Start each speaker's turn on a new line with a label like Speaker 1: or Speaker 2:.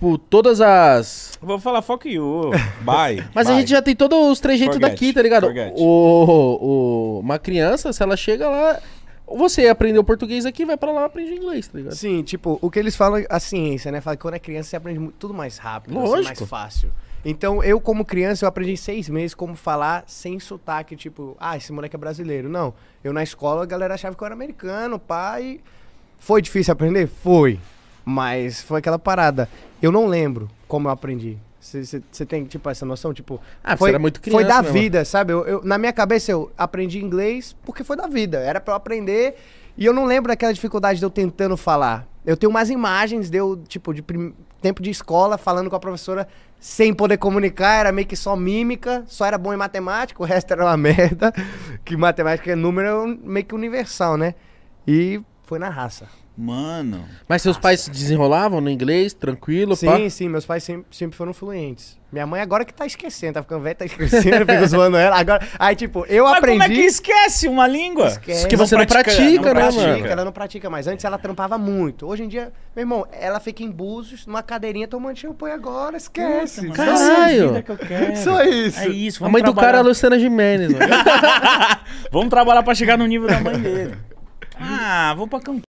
Speaker 1: tipo, todas as. Vou falar fuck you. Bye. Mas bye. a gente já tem todos os trejeitos daqui, tá ligado? O, o, uma criança, se ela chega lá. Você aprendeu português aqui, vai para lá aprender inglês, tá ligado? Sim, tipo, o que eles falam, a ciência, né? Fala que quando é criança você
Speaker 2: aprende tudo mais rápido, assim, mais fácil. Então, eu, como criança, eu aprendi seis meses como falar sem sotaque, tipo, ah, esse moleque é brasileiro. Não. Eu na escola, a galera achava que eu era americano, pai. Foi difícil aprender? Foi. Mas foi aquela parada. Eu não lembro como eu aprendi. Você tem, tipo, essa noção? Tipo, ah, foi, você era muito criança. Foi da mesmo. vida, sabe? Eu, eu, na minha cabeça eu aprendi inglês porque foi da vida. Era para eu aprender. E eu não lembro daquela dificuldade de eu tentando falar. Eu tenho umas imagens de eu, tipo, de prim... tempo de escola falando com a professora sem poder comunicar, era meio que só mímica, só era bom em matemática, o resto era uma merda. Que matemática é número é meio que universal, né?
Speaker 1: E foi na raça. Mano. Mas seus pais se desenrolavam no inglês, tranquilo? Sim, pá?
Speaker 2: sim, meus pais sempre, sempre foram fluentes. Minha mãe agora que tá esquecendo, tá ficando velha, tá esquecendo, eu fico zoando ela. Agora, aí, tipo, eu Mas aprendi. Como é que esquece uma língua? Esquece. Que você não, não pratica, não pratica, né, pratica, mano? Ela não pratica mais. Antes ela trampava muito. Hoje em dia, meu irmão, ela fica em búzios, numa cadeirinha tomando champanhe agora, esquece. Nossa, Caralho. É isso. É isso. a mãe trabalhar. do cara é a
Speaker 1: Luciana Jimenez. mano. vamos trabalhar pra chegar no nível da mãe dele. Ah, vou pra Campina.